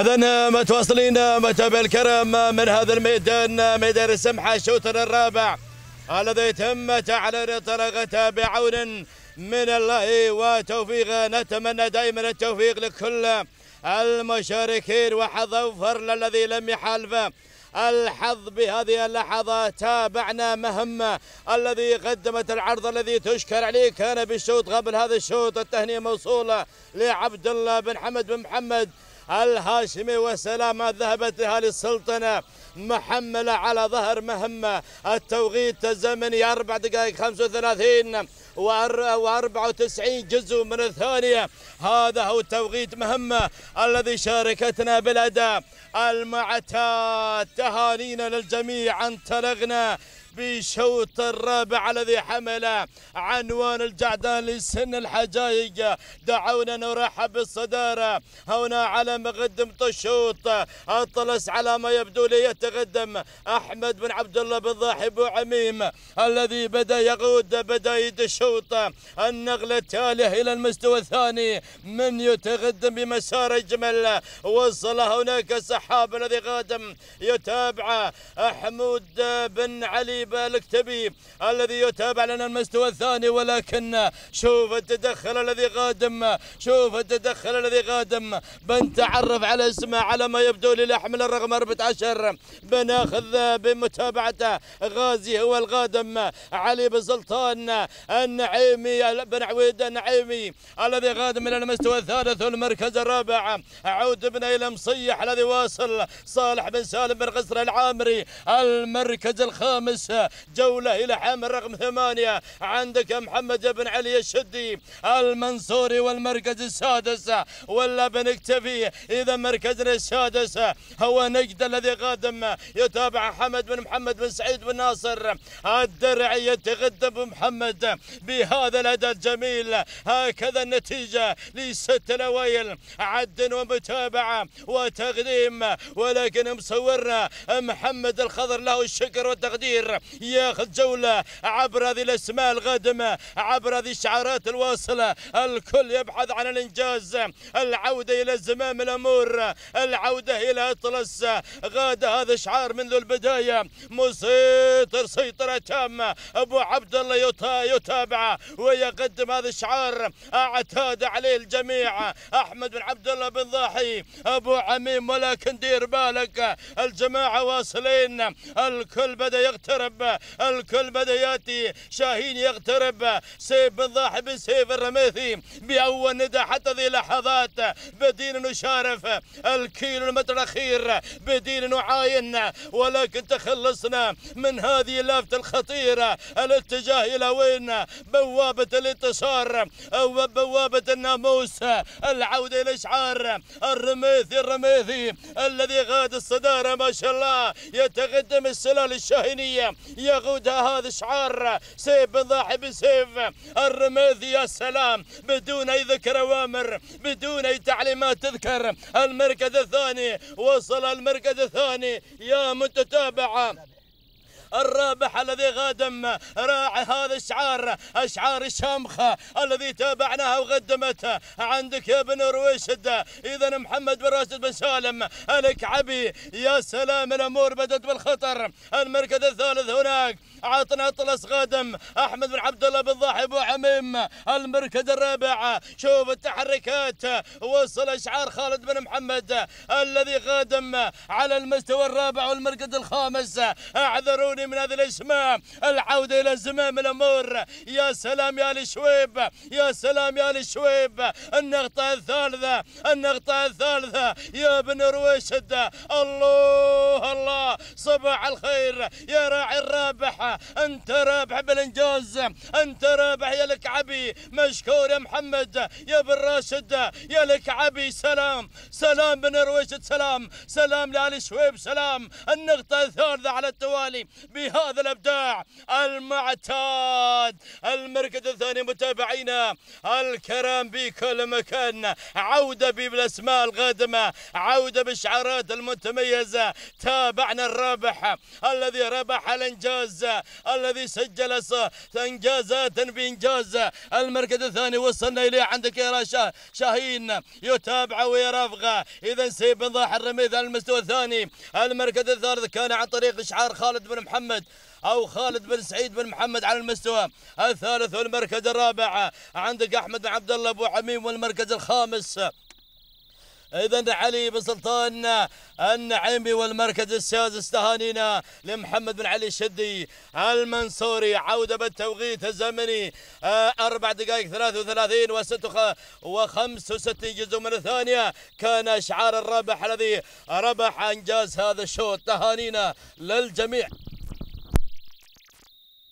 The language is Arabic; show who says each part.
Speaker 1: اذا متواصلين متابعي الكرم من هذا الميدان ميدان السمحه الشوطر الرابع الذي تم على طرقته بعون من الله وتوفيق نتمنى دائما التوفيق لكل المشاركين وحظ اوفر الذي لم يحالفه الحظ بهذه اللحظة تابعنا مهمة الذي قدمت العرض الذي تشكر عليه كان بالشوط قبل هذا الشوط التهنئة موصولة لعبد الله بن حمد بن محمد الهاشمي وسلامة ذهبت لها للسلطنة محملة على ظهر مهمة التوقيت الزمني اربع دقائق 35 و94 جزء من الثانية هذا هو توقيت مهمة الذي شاركتنا بالأداء المعتاد تهانينا للجميع انطلقنا بشوط الرابع الذي حمل عنوان الجعدان لسن الحجايق دعونا نرحب بالصدارة هنا على مقدمة الشوط أطلس على ما يبدو لي يتقدم أحمد بن عبد الله بن ضاحي بو عميم الذي بدأ يقود بداية الشوط الشوط النقلة التالية إلى المستوى الثاني من يتقدم بمسار أجمل وصل هناك السحاب الذي قادم يتابع حمود بن علي بالكتبي الذي يتابع لنا المستوى الثاني ولكن شوف التدخل الذي قادم شوف التدخل الذي قادم بنتعرف على اسمه على ما يبدو لي لحمل الرقم 14 بناخذ بمتابعته غازي هو القادم علي بن سلطان النعيمي بن عويد النعيمي الذي غاد من المستوى الثالث والمركز الرابع عود بن مصيح الذي واصل صالح بن سالم بن غسر العامري المركز الخامس جولة إلى حامل رقم ثمانية عندك محمد بن علي الشدي المنصوري والمركز السادس ولا بنكتفي إذا مركزنا السادس هو نجد الذي قادم يتابع حمد بن محمد بن سعيد بن ناصر الدرعي يتغدى بمحمد بهذا الأداء الجميل هكذا النتيجة لست الأوائل عد ومتابعة وتقديم ولكن مصورنا محمد الخضر له الشكر والتقدير ياخذ جولة عبر هذه الأسماء الغادمة عبر هذه الشعارات الواصلة الكل يبحث عن الإنجاز العودة إلى زمام الأمور العودة إلى أطلس غاد هذا الشعار منذ البداية مسيطر سيطرة تامة أبو عبد الله يتابع ويقدم هذا الشعار اعتاد عليه الجميع أحمد بن عبد الله بن ضاحي أبو عميم ولكن دير بالك الجماعة واصلين الكل بدأ يقترب الكل بدأ يأتي شاهين يقترب سيف بن ضاحي بن سيف الرميثي بأول ندى حتى ذي لحظات بدينا نشارف الكيلو المتر الأخير بدينا نعاين ولكن تخلصنا من هذه اللافته الخطيره الاتجاه الى وين بوابة الانتصار أو بوابة الناموس العودة إلى شعار الرميثي الرميثي الذي غاد الصدارة ما شاء الله يتقدم السلال الشاهينية يقودها هذا الشعار سيف بن ضاحي بن سيف الرميثي يا سلام بدون أي ذكر أوامر بدون أي تعليمات تذكر المركز الثاني وصل المركز الثاني يا متتابعة الرابح الذي غادم راعي هذا الشعار أشعار الشامخة الذي تابعناها وقدمتها عندك يا بن رويشد إذا محمد بن راشد بن سالم لك عبي يا سلام الأمور بدت بالخطر المركز الثالث هناك عطنا اطلس غادم احمد بن عبد الله بن ضاحي ابو عميم المركز الرابع شوف التحركات وصل اشعار خالد بن محمد الذي غادم على المستوى الرابع والمركز الخامس اعذروني الثاني من هذا الجماع العودة إلى زمام الأمور يا سلام يا الشويب يا سلام يا الشويب النقطة الثالثة النقطة الثالثة يا بن رويشد الله الله صباح الخير يا راعي الرابح انت رابح بالانجاز انت رابح يا لك عبي مشكور يا محمد يا بن راشد يا لك عبي سلام سلام بن رويشد سلام سلام لآل شويب سلام النقطة الثالثة على التوالي بهذا الابداع المعتاد المركز الثاني متابعينا الكرام بكل مكان عودة بالاسماء القادمة عودة بالشعارات المتميزة تابعنا الرابع الرابح الذي ربح الانجاز الذي سجل انجازات بانجاز المركز الثاني وصلنا اليه عند كيرا شاهين يتابع ويرافقه اذا سيب بن ضاح الرميث على المستوى الثاني المركز الثالث كان عن طريق اشعار خالد بن محمد او خالد بن سعيد بن محمد على المستوى الثالث والمركز الرابع عندك احمد بن عبد الله ابو عميم والمركز الخامس إذا علي بن سلطان النعيمي والمركز السادس تهانينا لمحمد بن علي الشدي المنصوري عودة بالتوقيت الزمني آه، أربع دقائق 33 و 65 جزء من الثانية كان إشعار الرابح الذي ربح إنجاز هذا الشوط تهانينا للجميع